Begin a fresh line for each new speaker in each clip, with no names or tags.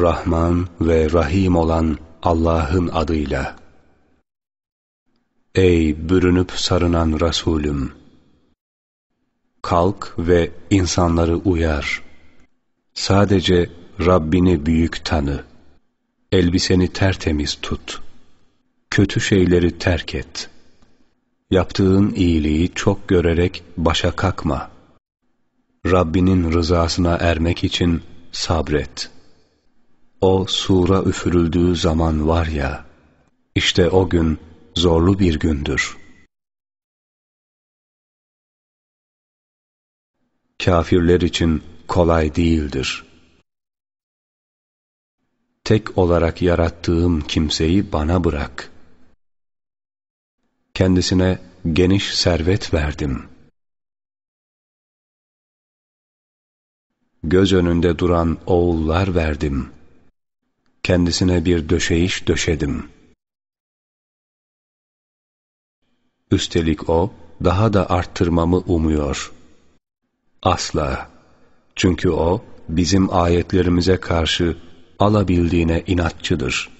Rahman ve Rahim olan Allah'ın adıyla. Ey bürünüp sarınan Resulüm! Kalk ve insanları uyar. Sadece Rabbini büyük tanı. Elbiseni tertemiz tut. Kötü şeyleri terk et. Yaptığın iyiliği çok görerek başa kakma. Rabbinin rızasına ermek için sabret.'' O sura üfürüldüğü zaman var ya, işte o gün
zorlu bir gündür.
Kafirler için kolay değildir. Tek olarak yarattığım kimseyi bana bırak. Kendisine geniş servet verdim.
Göz önünde duran oğullar verdim.''
kendisine bir döşeyiş döşedim. Üstelik o, daha da arttırmamı umuyor. Asla. Çünkü o, bizim ayetlerimize karşı alabildiğine inatçıdır.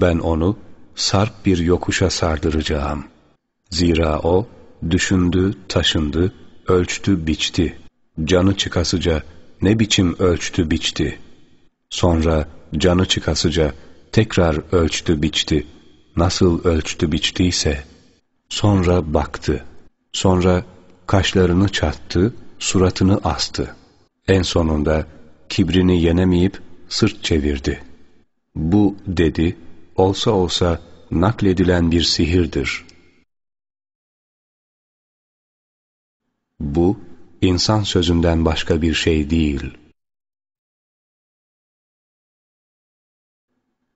Ben onu sarp bir yokuşa sardıracağım. Zira o, düşündü, taşındı, ölçtü, biçti. Canı çıkasıca ne biçim ölçtü, biçti.'' Sonra canı çıkasıca tekrar ölçtü biçti. Nasıl ölçtü biçtiyse. Sonra baktı. Sonra kaşlarını çattı, suratını astı. En sonunda kibrini yenemeyip sırt çevirdi. Bu dedi, olsa olsa nakledilen bir sihirdir.
Bu, insan sözünden başka bir şey değil.''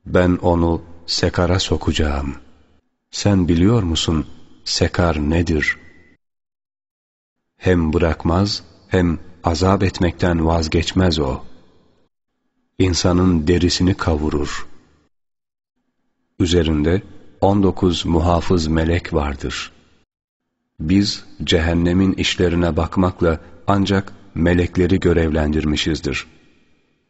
Ben onu sekara
sokacağım. Sen biliyor musun sekar nedir? Hem bırakmaz hem azap etmekten vazgeçmez o. İnsanın derisini kavurur. Üzerinde 19 muhafız melek vardır. Biz cehennemin işlerine bakmakla ancak melekleri görevlendirmişizdir.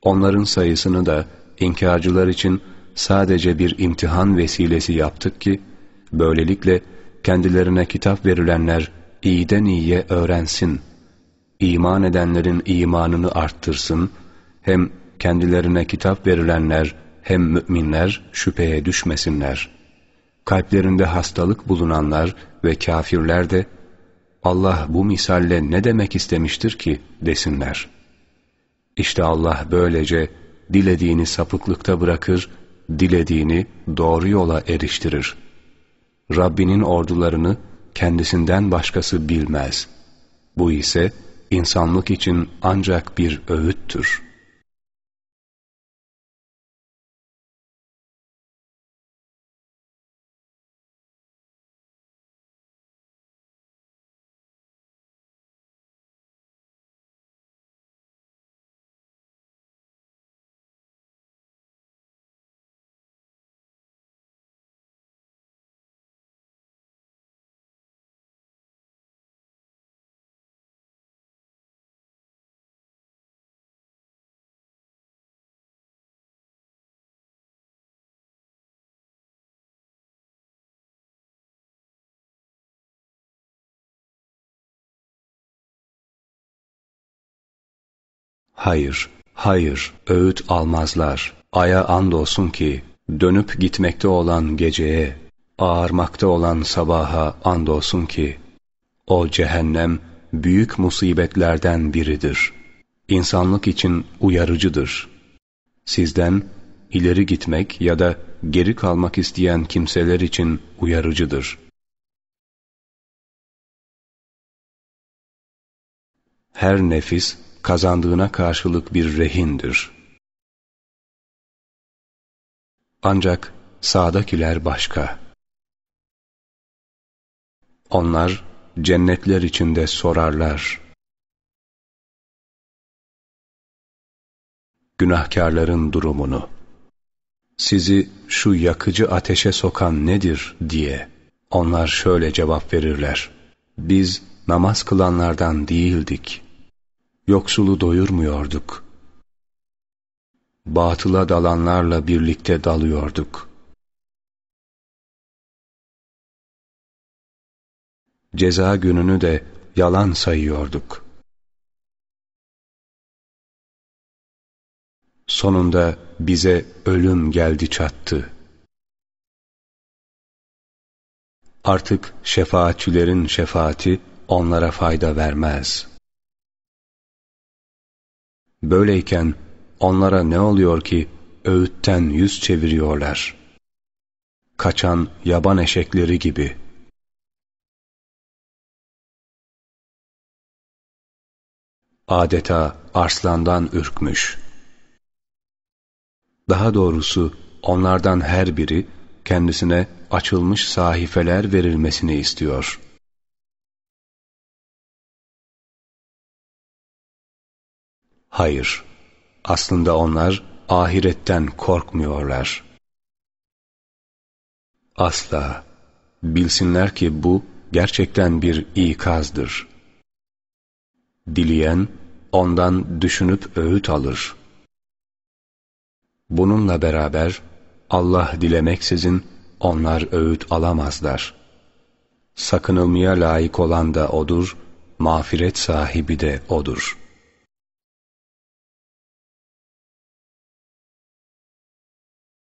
Onların sayısını da inkarcılar için sadece bir imtihan vesilesi yaptık ki, böylelikle kendilerine kitap verilenler iyiden iyiye öğrensin, iman edenlerin imanını arttırsın, hem kendilerine kitap verilenler hem müminler şüpheye düşmesinler. Kalplerinde hastalık bulunanlar ve kafirler de, Allah bu misalle ne demek istemiştir ki desinler. İşte Allah böylece dilediğini sapıklıkta bırakır dilediğini doğru yola eriştirir. Rabbinin ordularını kendisinden başkası bilmez. Bu ise insanlık için ancak bir öğüttür.''
Hayır, hayır,
öğüt almazlar. Aya andolsun ki, dönüp gitmekte olan geceye, ağarmakta olan sabaha andolsun ki, o cehennem büyük musibetlerden biridir. İnsanlık için uyarıcıdır. Sizden ileri gitmek ya da geri kalmak isteyen kimseler için uyarıcıdır.
Her nefis kazandığına karşılık bir rehindir. Ancak sağdakiler başka. Onlar cennetler içinde sorarlar.
Günahkarların durumunu, sizi şu yakıcı ateşe sokan nedir diye onlar şöyle cevap verirler. Biz namaz kılanlardan değildik.'' yoksulu doyurmuyorduk. Batıla dalanlarla birlikte dalıyorduk.
Ceza gününü de yalan sayıyorduk.
Sonunda bize ölüm geldi çattı. Artık şefaatçilerin şefaati onlara fayda vermez.'' Böyleyken onlara ne oluyor ki öğütten yüz çeviriyorlar? Kaçan yaban eşekleri gibi.
Adeta arslandan ürkmüş.
Daha doğrusu onlardan her biri kendisine açılmış sahifeler verilmesini istiyor.'' Hayır, aslında onlar ahiretten korkmuyorlar. Asla. Bilsinler ki bu gerçekten bir ikazdır. Dileyen ondan düşünüp öğüt alır. Bununla beraber Allah dilemeksizin onlar öğüt alamazlar. Sakınılmaya layık olan da O'dur, mağfiret sahibi de O'dur.''